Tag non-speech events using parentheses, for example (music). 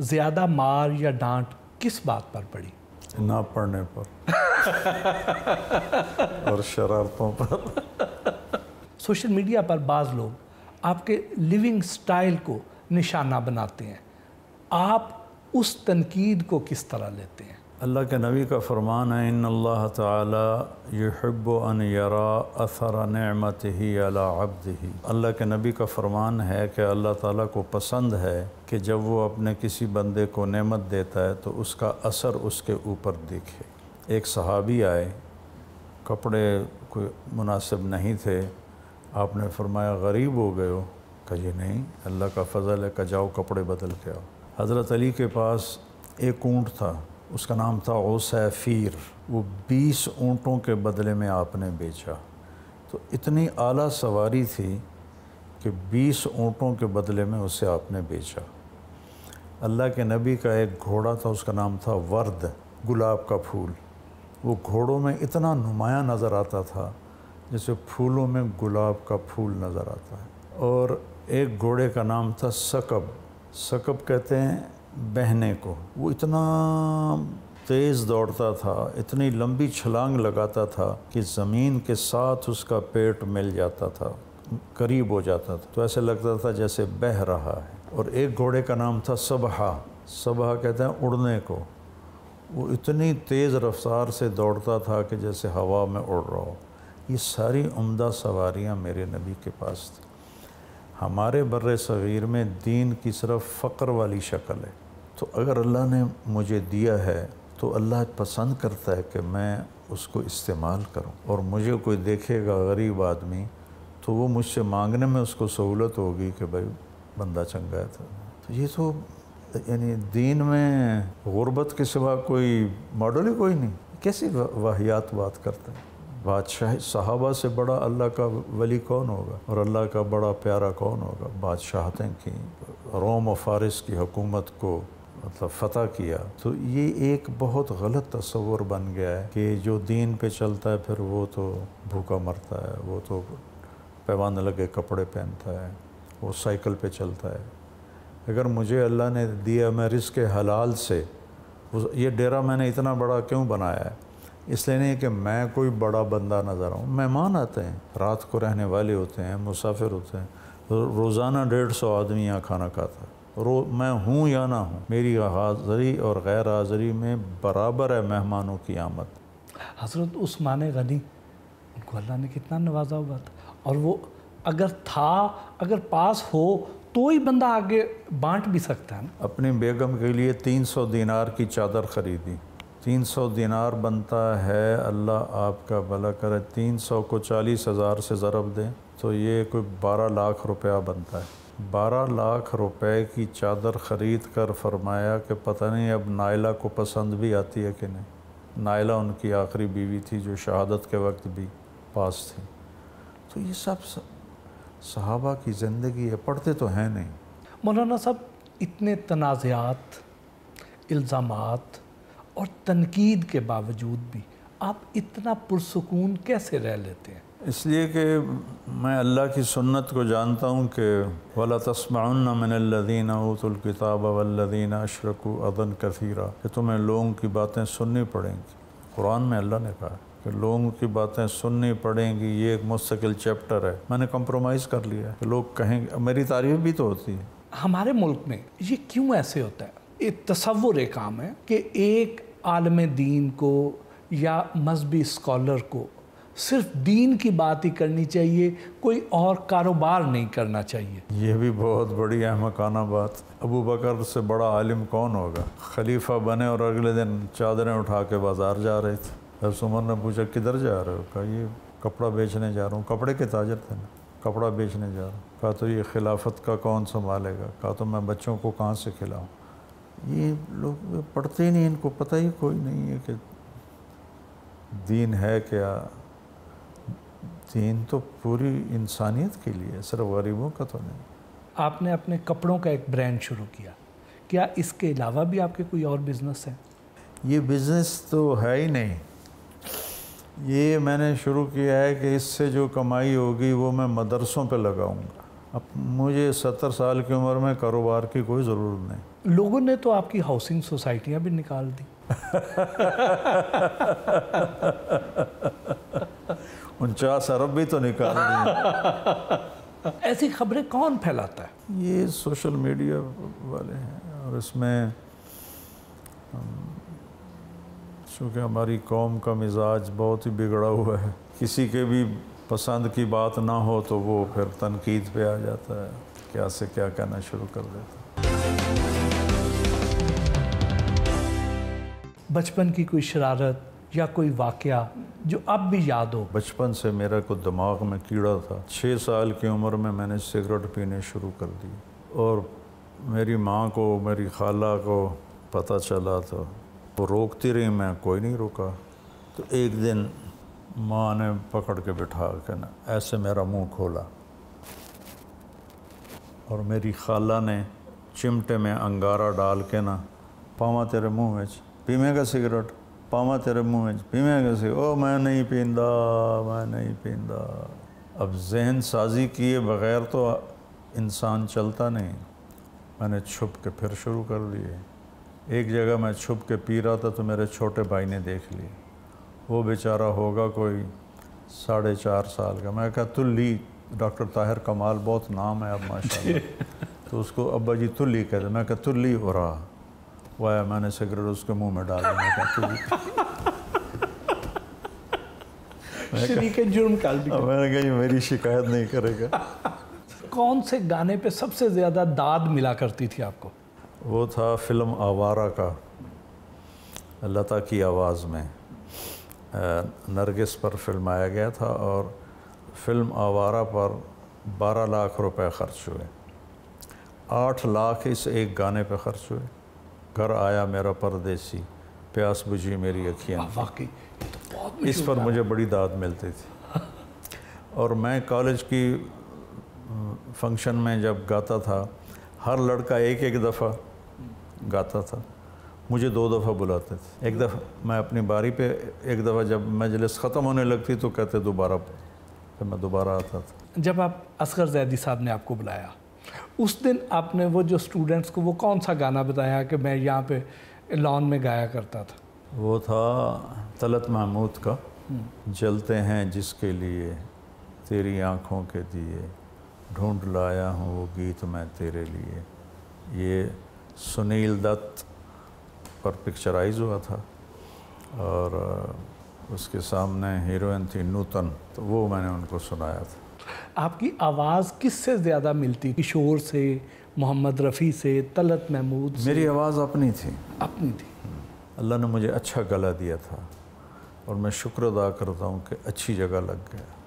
ज़्यादा मार या डांट किस बात पर पड़ी ना पढ़ने पर (laughs) और शरारतों पर सोशल मीडिया पर बाज़ लोग आपके लिविंग स्टाइल को निशाना बनाते हैं आप उस तनकीद को किस तरह लेते हैं अल्लाह के नबी का फ़रमान है इन अल्लाह तहब अन यरा असर नमत ही अला अब्द ही अल्लाह के नबी का फ़रमान है कि अल्लाह ताला को पसंद है कि जब वो अपने किसी बंदे को नेमत देता है तो उसका असर उसके ऊपर दिखे एक सहाबी आए कपड़े कोई मुनासिब नहीं थे आपने फरमाया गरीब हो गए हो कहिए नहीं अल्लाह का फजल है का जाओ कपड़े बदल के आओ हज़रत अली के पास एक ऊँट था उसका नाम था ओसैफीर वो बीस ऊँटों के बदले में आपने बेचा तो इतनी आला सवारी थी कि बीस ऊँटों के बदले में उसे आपने बेचा अल्लाह के नबी का एक घोड़ा था उसका नाम था वर्द गुलाब का फूल वो घोड़ों में इतना नुमाया नज़र आता था जैसे फूलों में गुलाब का फूल नज़र आता है और एक घोड़े का नाम था सकब सकब कहते हैं बहने को वो इतना तेज़ दौड़ता था इतनी लंबी छलांग लगाता था कि ज़मीन के साथ उसका पेट मिल जाता था करीब हो जाता था तो ऐसे लगता था जैसे बह रहा है और एक घोड़े का नाम था सबहा सबहा कहते हैं उड़ने को वो इतनी तेज़ रफ्तार से दौड़ता था कि जैसे हवा में उड़ रहा हो ये सारी उम्दा सवारियाँ मेरे नबी के पास थी हमारे बर सवीर में दीन की सिर्फ फ़क्र वाली शक्ल है तो अगर अल्लाह ने मुझे दिया है तो अल्लाह पसंद करता है कि मैं उसको इस्तेमाल करूं और मुझे कोई देखेगा गरीब आदमी तो वो मुझसे मांगने में उसको सहूलत होगी कि भाई बंदा चंगा था तो।, तो ये तो यानी दीन में गुर्बत के सिवा कोई मॉडल ही कोई नहीं कैसी वाहियात बात करते हैं बादशाह साहबा से बड़ा अल्लाह का वली कौन होगा और अल्लाह का बड़ा प्यारा कौन होगा बादशाहतें की रोम और फारस की हुकूमत को मतलब फ़तह किया तो ये एक बहुत गलत तस्वुर बन गया है कि जो दीन पे चलता है फिर वो तो भूखा मरता है वो तो पैमाने लगे कपड़े पहनता है वो साइकिल पे चलता है अगर मुझे अल्लाह ने दिया मैं रिस्क हलाल से ये डेरा मैंने इतना बड़ा क्यों बनाया है इसलिए नहीं कि मैं कोई बड़ा बंदा नज़र आऊँ मेहमान आते हैं रात को रहने वाले होते हैं मुसाफिर होते हैं रोज़ाना डेढ़ सौ आदमी यहाँ खाना खाता है रो मैं हूँ या ना हूँ मेरी हाज़री और गैर हाज़री में बराबर है मेहमानों की आमद हज़रत उस्मान गनी उनको अल्लाह ने कितना नवाजा हुआ था और वो अगर था अगर पास हो तो ही बंदा आगे बांट भी सकता है ना अपनी बेगम के लिए तीन सौ दिनार की चादर ख़रीदी तीन सौ दिनार बनता है अल्लाह आपका भला करे तीन सौ को चालीस हज़ार से ज़रब दें तो ये कोई बारह लाख रुपया बनता है बारह लाख रुपए की चादर ख़रीद कर फरमाया कि पता नहीं अब नायला को पसंद भी आती है कि नहीं नायला उनकी आखिरी बीवी थी जो शहादत के वक्त भी पास थी तो ये सब सहाबा की ज़िंदगी है पढ़ते तो हैं नहीं मौलाना साहब इतने तनाज़ात इल्ज़ाम और तनकीद के बावजूद भी आप इतना पुरसकून कैसे रह लेते हैं इसलिए कि मैं अल्लाह की सुन्नत को जानता हूँ कि वाला तस्माउन मिनल्लिन किताब वल्लिन अशरक अदन कसीरा कि तुम्हें लोगों की बातें सुननी पड़ेंगी कुरान में अल्लाह ने कहा कि लोगों की बातें सुननी पड़ेंगी ये एक मुस्तकिल चैप्टर है मैंने कम्प्रोमाइज़ कर लिया है कि लोग कहेंगे मेरी तारीफ भी तो होती है हमारे मुल्क में ये क्यों ऐसे होता है ये तस्वुर काम है कि एक आलम दीन को या मजहबी स्कॉलर को सिर्फ दीन की बात ही करनी चाहिए कोई और कारोबार नहीं करना चाहिए यह भी बहुत बड़ी अहमकाना बात अबू बकर से बड़ा आलिम कौन होगा खलीफा बने और अगले दिन चादरें उठा के बाज़ार जा रहे थे हफ्स उमर ने पूछा किधर जा रहे हो कहा ये कपड़ा बेचने जा रहा हूँ कपड़े के ताजर थे ना कपड़ा बेचने जा रहा हूँ कहा तो ये खिलाफत का कौन संभालेगा कहा तो मैं बच्चों को कहाँ से खिलाऊँ ये लोग पढ़ते ही नहीं इनको पता ही कोई नहीं है कि दीन है क्या दीन तो पूरी इंसानियत के लिए सिर्फ गरीबों का तो नहीं आपने अपने कपड़ों का एक ब्रांड शुरू किया क्या इसके अलावा भी आपके कोई और बिजनेस है ये बिज़नेस तो है ही नहीं ये मैंने शुरू किया है कि इससे जो कमाई होगी वो मैं मदरसों पे लगाऊंगा अब मुझे सत्तर साल की उम्र में कारोबार की कोई ज़रूरत नहीं लोगों ने तो आपकी हाउसिंग सोसाइटियाँ भी निकाल दी (laughs) उनचास अरब भी तो निकाल (laughs) दिए ऐसी खबरें कौन फैलाता है ये सोशल मीडिया वाले हैं और इसमें चूँकि हमारी कौम का मिजाज बहुत ही बिगड़ा हुआ है किसी के भी पसंद की बात ना हो तो वो फिर तनकीद पे आ जाता है क्या से क्या कहना शुरू कर देता बचपन की कोई शरारत या कोई वाक़ जो अब भी याद हो बचपन से मेरा को दिमाग में कीड़ा था छः साल की उम्र में मैंने सिगरेट पीने शुरू कर दी और मेरी माँ को मेरी खाला को पता चला तो वो रोकती रही मैं कोई नहीं रोका तो एक दिन माँ ने पकड़ के बिठा के ना ऐसे मेरा मुंह खोला और मेरी खाला ने चिमटे में अंगारा डाल के ना पावा तेरे मुंह में पीमेगा सिगरेट पावा तेरे मुँह में पीवें कैसे ओ मैं नहीं पींदा मैं नहीं पींदा अब जहन साजी किए बग़ैर तो इंसान चलता नहीं मैंने छुप के फिर शुरू कर लिए एक जगह मैं छुप के पी रहा था तो मेरे छोटे भाई ने देख लिए वो बेचारा होगा कोई साढ़े चार साल का मैं कहा तुल्ली डॉक्टर ताहिर कमाल बहुत नाम है अब माशाल्लाह (laughs) तो उसको अब्बा जी तुल्ली कहते मैं कहा तुल्ली रहा वाया मैंने सिगरेट उसके मुंह में डाल दिया शरीक जुर्म काल भी मैंने कहा मेरी शिकायत नहीं करेगा कौन से गाने पे सबसे ज़्यादा दाद मिला करती थी आपको वो था फिल्म आवारा का लता की आवाज़ में नरगिस पर फिल्माया गया था और फिल्म आवारा पर 12 लाख रुपए खर्च हुए 8 लाख इस एक गाने पे खर्च हुए घर आया मेरा परदेसी प्यास बुझी मेरी अखियाँ वाकई तो इस पर मुझे बड़ी दाद मिलती थी और मैं कॉलेज की फंक्शन में जब गाता था हर लड़का एक एक दफ़ा गाता था मुझे दो दफ़ा बुलाते थे एक दफ़ा मैं अपनी बारी पे एक दफ़ा जब मजलिस ख़त्म होने लगती तो कहते दोबारा फिर मैं दोबारा आता था जब आप असगर जैदी साहब ने आपको बुलाया उस दिन आपने वो जो स्टूडेंट्स को वो कौन सा गाना बताया कि मैं यहाँ पे लॉन में गाया करता था वो था तलत महमूद का हम्म। जलते हैं जिसके लिए तेरी आँखों के दिए ढूंढ लाया हूँ वो गीत मैं तेरे लिए ये सुनील दत्त पर पिक्चराइज हुआ था और उसके सामने हीरोइन थी नूतन तो वो मैंने उनको सुनाया था आपकी आवाज़ किससे ज़्यादा मिलती किशोर से मोहम्मद रफ़ी से तलत महमूद मेरी आवाज़ अपनी थी अपनी थी अल्लाह ने मुझे अच्छा गला दिया था और मैं शुक्र अदा करता हूँ कि अच्छी जगह लग गया